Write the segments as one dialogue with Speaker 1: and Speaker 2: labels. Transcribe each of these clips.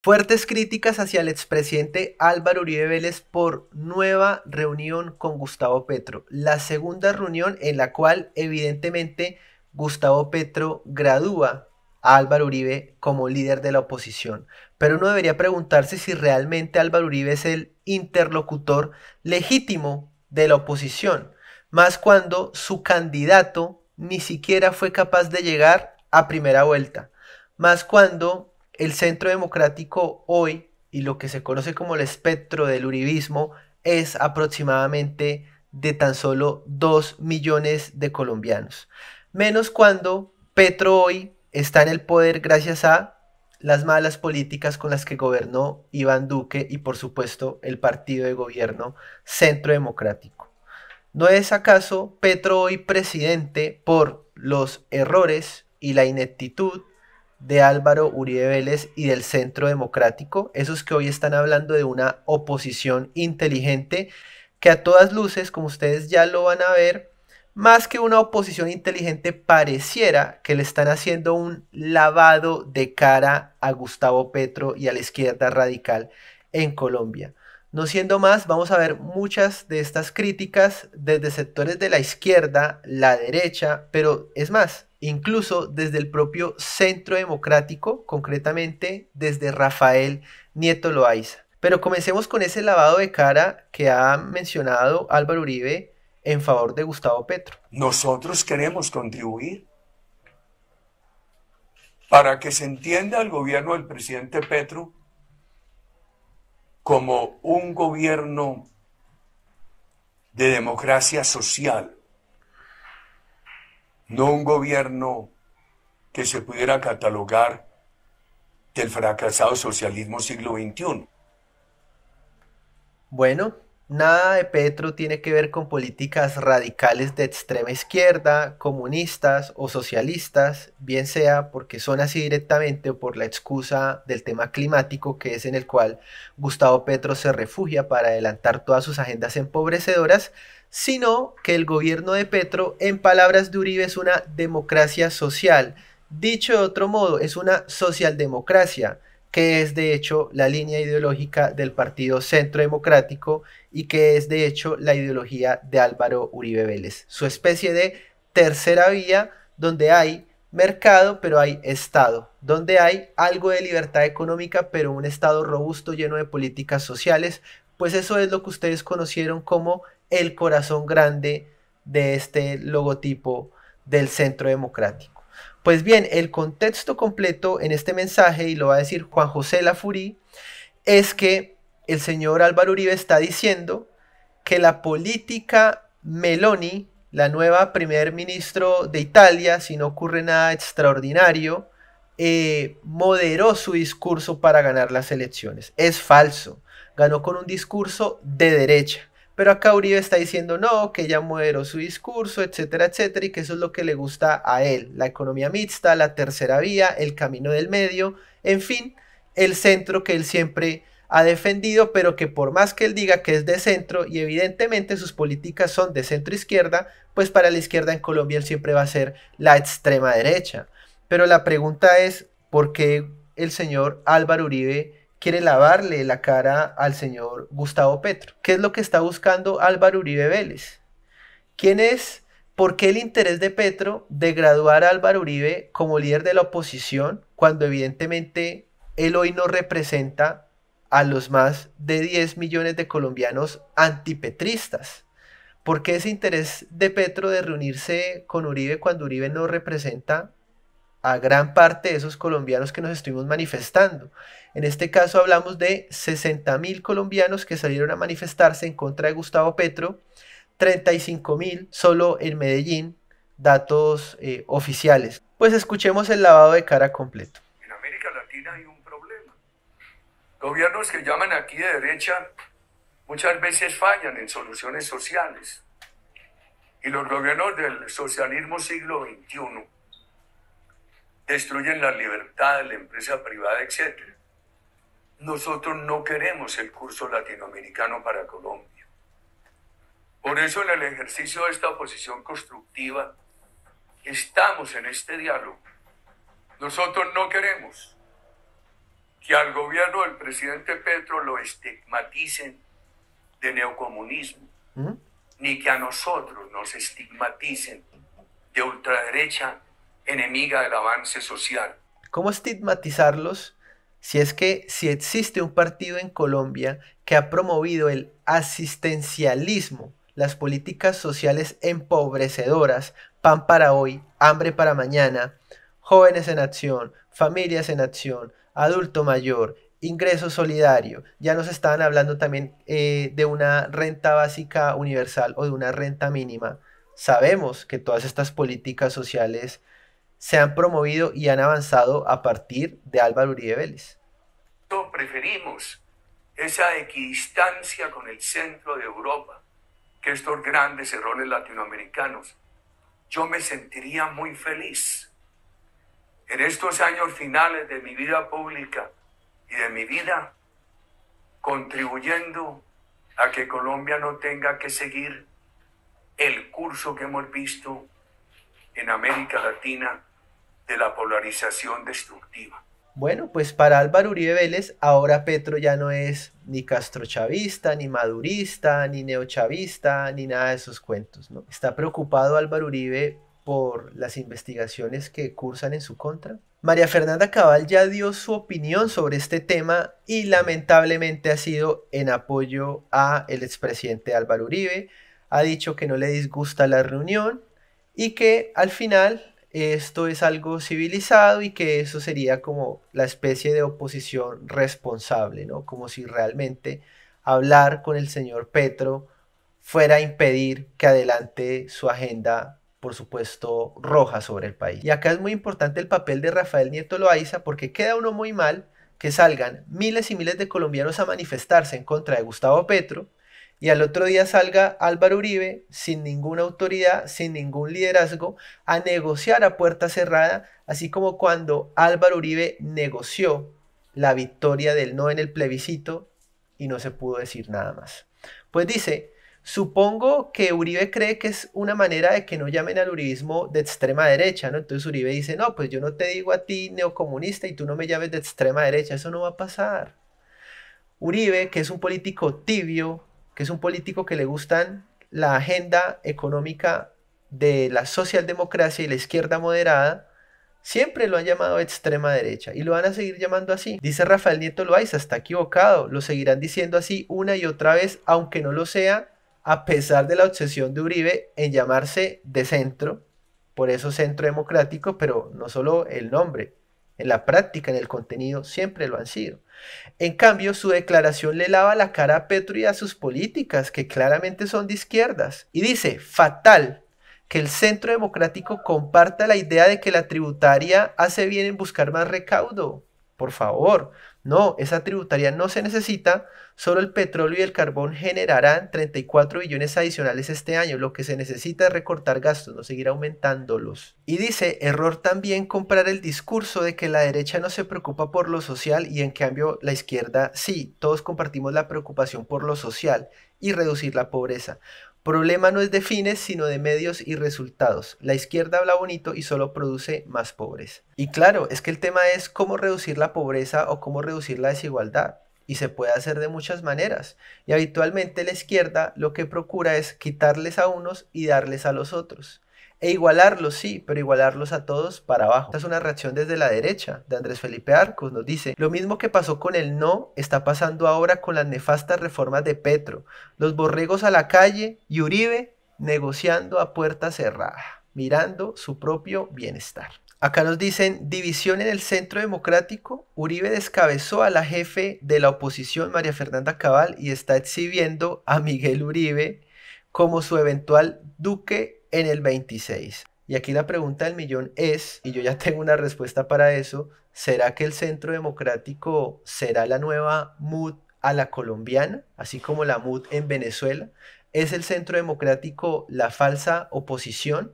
Speaker 1: Fuertes críticas hacia el expresidente Álvaro Uribe Vélez por nueva reunión con Gustavo Petro. La segunda reunión en la cual evidentemente Gustavo Petro gradúa a Álvaro Uribe como líder de la oposición. Pero uno debería preguntarse si realmente Álvaro Uribe es el interlocutor legítimo de la oposición, más cuando su candidato ni siquiera fue capaz de llegar a primera vuelta, más cuando el centro democrático hoy y lo que se conoce como el espectro del uribismo es aproximadamente de tan solo 2 millones de colombianos. Menos cuando Petro hoy está en el poder gracias a las malas políticas con las que gobernó Iván Duque y por supuesto el partido de gobierno Centro Democrático. ¿No es acaso Petro hoy presidente por los errores y la ineptitud de Álvaro Uribe Vélez y del Centro Democrático, esos que hoy están hablando de una oposición inteligente, que a todas luces, como ustedes ya lo van a ver, más que una oposición inteligente, pareciera que le están haciendo un lavado de cara a Gustavo Petro y a la izquierda radical en Colombia. No siendo más, vamos a ver muchas de estas críticas desde sectores de la izquierda, la derecha, pero es más, incluso desde el propio centro democrático, concretamente desde Rafael Nieto Loaiza. Pero comencemos con ese lavado de cara que ha mencionado Álvaro Uribe en favor de Gustavo Petro. Nosotros queremos contribuir
Speaker 2: para que se entienda al gobierno del presidente Petro como un gobierno de democracia social no un gobierno que se pudiera catalogar del fracasado socialismo siglo XXI.
Speaker 1: Bueno, Nada de Petro tiene que ver con políticas radicales de extrema izquierda, comunistas o socialistas, bien sea porque son así directamente o por la excusa del tema climático que es en el cual Gustavo Petro se refugia para adelantar todas sus agendas empobrecedoras, sino que el gobierno de Petro, en palabras de Uribe, es una democracia social. Dicho de otro modo, es una socialdemocracia que es de hecho la línea ideológica del Partido Centro Democrático y que es de hecho la ideología de Álvaro Uribe Vélez, su especie de tercera vía donde hay mercado pero hay Estado, donde hay algo de libertad económica pero un Estado robusto lleno de políticas sociales, pues eso es lo que ustedes conocieron como el corazón grande de este logotipo del Centro Democrático. Pues bien, el contexto completo en este mensaje, y lo va a decir Juan José Lafurí, es que el señor Álvaro Uribe está diciendo que la política Meloni, la nueva primer ministro de Italia, si no ocurre nada extraordinario, eh, moderó su discurso para ganar las elecciones. Es falso. Ganó con un discurso de derecha. Pero acá Uribe está diciendo no, que ya moderó su discurso, etcétera, etcétera, y que eso es lo que le gusta a él. La economía mixta, la tercera vía, el camino del medio, en fin, el centro que él siempre ha defendido, pero que por más que él diga que es de centro y evidentemente sus políticas son de centro izquierda, pues para la izquierda en Colombia él siempre va a ser la extrema derecha. Pero la pregunta es, ¿por qué el señor Álvaro Uribe quiere lavarle la cara al señor Gustavo Petro. ¿Qué es lo que está buscando Álvaro Uribe Vélez? ¿Quién es? ¿Por qué el interés de Petro de graduar a Álvaro Uribe como líder de la oposición cuando evidentemente él hoy no representa a los más de 10 millones de colombianos antipetristas? ¿Por qué ese interés de Petro de reunirse con Uribe cuando Uribe no representa a gran parte de esos colombianos que nos estuvimos manifestando. En este caso hablamos de 60.000 colombianos que salieron a manifestarse en contra de Gustavo Petro, 35.000 solo en Medellín, datos eh, oficiales. Pues escuchemos el lavado de cara completo. En América Latina hay un
Speaker 2: problema. Gobiernos que llaman aquí de derecha muchas veces fallan en soluciones sociales. Y los gobiernos del socialismo siglo XXI destruyen la libertad de la empresa privada, etc. Nosotros no queremos el curso latinoamericano para Colombia. Por eso en el ejercicio de esta oposición constructiva estamos en este diálogo. Nosotros no queremos que al gobierno del presidente Petro lo estigmaticen de neocomunismo, ni que a nosotros nos estigmaticen de ultraderecha enemiga del avance social.
Speaker 1: ¿Cómo estigmatizarlos si es que si existe un partido en Colombia que ha promovido el asistencialismo, las políticas sociales empobrecedoras, pan para hoy, hambre para mañana, jóvenes en acción, familias en acción, adulto mayor, ingreso solidario, ya nos estaban hablando también eh, de una renta básica universal o de una renta mínima. Sabemos que todas estas políticas sociales se han promovido y han avanzado a partir de Álvaro Uribe Vélez.
Speaker 2: Preferimos esa equidistancia con el centro de Europa que estos grandes errores latinoamericanos. Yo me sentiría muy feliz. En estos años finales de mi vida pública y de mi vida, contribuyendo a que Colombia no tenga que seguir el curso que hemos visto en América Latina de la polarización destructiva.
Speaker 1: Bueno, pues para Álvaro Uribe Vélez, ahora Petro ya no es ni castrochavista, ni madurista, ni neochavista, ni nada de esos cuentos, ¿no? ¿Está preocupado Álvaro Uribe por las investigaciones que cursan en su contra? María Fernanda Cabal ya dio su opinión sobre este tema y lamentablemente ha sido en apoyo a el expresidente Álvaro Uribe. Ha dicho que no le disgusta la reunión y que al final esto es algo civilizado y que eso sería como la especie de oposición responsable, ¿no? Como si realmente hablar con el señor Petro fuera a impedir que adelante su agenda, por supuesto, roja sobre el país. Y acá es muy importante el papel de Rafael Nieto Loaiza porque queda uno muy mal que salgan miles y miles de colombianos a manifestarse en contra de Gustavo Petro y al otro día salga Álvaro Uribe sin ninguna autoridad, sin ningún liderazgo, a negociar a puerta cerrada, así como cuando Álvaro Uribe negoció la victoria del no en el plebiscito y no se pudo decir nada más. Pues dice, supongo que Uribe cree que es una manera de que no llamen al uribismo de extrema derecha, ¿no? Entonces Uribe dice, no, pues yo no te digo a ti neocomunista y tú no me llames de extrema derecha, eso no va a pasar. Uribe, que es un político tibio, que es un político que le gustan la agenda económica de la socialdemocracia y la izquierda moderada, siempre lo han llamado extrema derecha y lo van a seguir llamando así. Dice Rafael Nieto Loaiza, está equivocado, lo seguirán diciendo así una y otra vez, aunque no lo sea, a pesar de la obsesión de Uribe en llamarse de centro, por eso centro democrático, pero no solo el nombre, en la práctica, en el contenido, siempre lo han sido. En cambio, su declaración le lava la cara a Petro y a sus políticas, que claramente son de izquierdas, y dice, fatal que el centro democrático comparta la idea de que la tributaria hace bien en buscar más recaudo. Por favor, no, esa tributaria no se necesita, solo el petróleo y el carbón generarán 34 billones adicionales este año, lo que se necesita es recortar gastos, no seguir aumentándolos. Y dice, error también comprar el discurso de que la derecha no se preocupa por lo social y en cambio la izquierda sí, todos compartimos la preocupación por lo social y reducir la pobreza. Problema no es de fines, sino de medios y resultados. La izquierda habla bonito y solo produce más pobres. Y claro, es que el tema es cómo reducir la pobreza o cómo reducir la desigualdad. Y se puede hacer de muchas maneras. Y habitualmente la izquierda lo que procura es quitarles a unos y darles a los otros e igualarlos, sí, pero igualarlos a todos para abajo. Esta es una reacción desde la derecha de Andrés Felipe Arcos, nos dice, lo mismo que pasó con el no, está pasando ahora con las nefastas reformas de Petro, los borregos a la calle y Uribe negociando a puerta cerrada, mirando su propio bienestar. Acá nos dicen, división en el centro democrático, Uribe descabezó a la jefe de la oposición, María Fernanda Cabal, y está exhibiendo a Miguel Uribe como su eventual duque en el 26. Y aquí la pregunta del millón es, y yo ya tengo una respuesta para eso, ¿será que el Centro Democrático será la nueva MUD a la colombiana, así como la MUD en Venezuela? ¿Es el Centro Democrático la falsa oposición?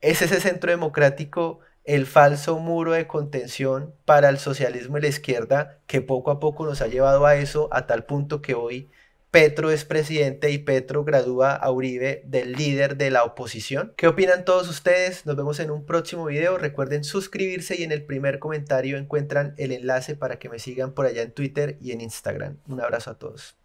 Speaker 1: ¿Es ese Centro Democrático el falso muro de contención para el socialismo y la izquierda que poco a poco nos ha llevado a eso a tal punto que hoy Petro es presidente y Petro gradúa a Uribe del líder de la oposición. ¿Qué opinan todos ustedes? Nos vemos en un próximo video. Recuerden suscribirse y en el primer comentario encuentran el enlace para que me sigan por allá en Twitter y en Instagram. Un abrazo a todos.